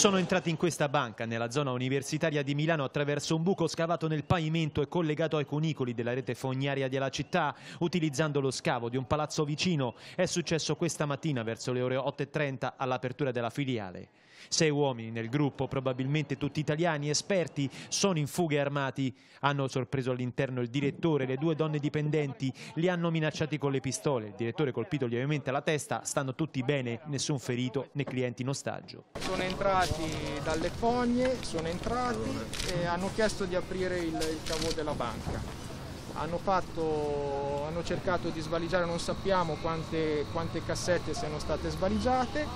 Sono entrati in questa banca, nella zona universitaria di Milano, attraverso un buco scavato nel pavimento e collegato ai cunicoli della rete fognaria della città, utilizzando lo scavo di un palazzo vicino. È successo questa mattina verso le ore 8.30 all'apertura della filiale. Sei uomini nel gruppo, probabilmente tutti italiani, esperti, sono in fughe armati. Hanno sorpreso all'interno il direttore, le due donne dipendenti, li hanno minacciati con le pistole. Il direttore colpito lievemente alla testa, stanno tutti bene, nessun ferito né clienti in ostaggio. Sono entrati arrivati dalle fogne, sono entrati e hanno chiesto di aprire il, il cavo della banca. Hanno, fatto, hanno, cercato di svaligiare, non sappiamo quante, quante cassette siano state svaligiate.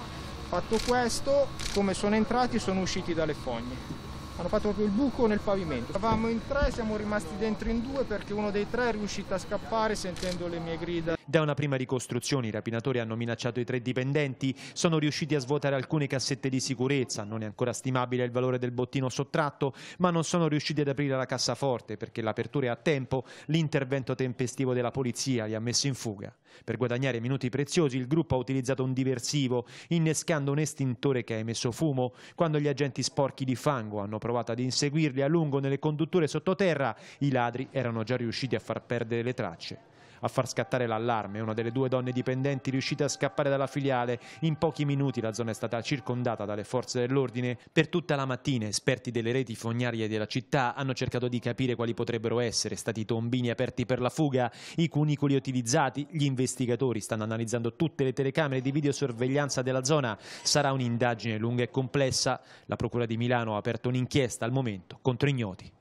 Fatto questo, come sono entrati sono usciti dalle fogne hanno fatto proprio il buco nel pavimento. Eravamo in tre, siamo rimasti dentro in due perché uno dei tre è riuscito a scappare sentendo le mie grida. Da una prima ricostruzione i rapinatori hanno minacciato i tre dipendenti, sono riusciti a svuotare alcune cassette di sicurezza, non è ancora stimabile il valore del bottino sottratto, ma non sono riusciti ad aprire la cassaforte perché l'apertura è a tempo, l'intervento tempestivo della polizia li ha messi in fuga. Per guadagnare minuti preziosi il gruppo ha utilizzato un diversivo, innescando un estintore che ha emesso fumo, quando gli agenti sporchi di fango hanno provato ad inseguirli a lungo nelle condutture sottoterra, i ladri erano già riusciti a far perdere le tracce a far scattare l'allarme. Una delle due donne dipendenti riuscite a scappare dalla filiale. In pochi minuti la zona è stata circondata dalle forze dell'ordine. Per tutta la mattina esperti delle reti fognarie della città hanno cercato di capire quali potrebbero essere stati i tombini aperti per la fuga, i cunicoli utilizzati. Gli investigatori stanno analizzando tutte le telecamere di videosorveglianza della zona. Sarà un'indagine lunga e complessa. La Procura di Milano ha aperto un'inchiesta al momento contro ignoti.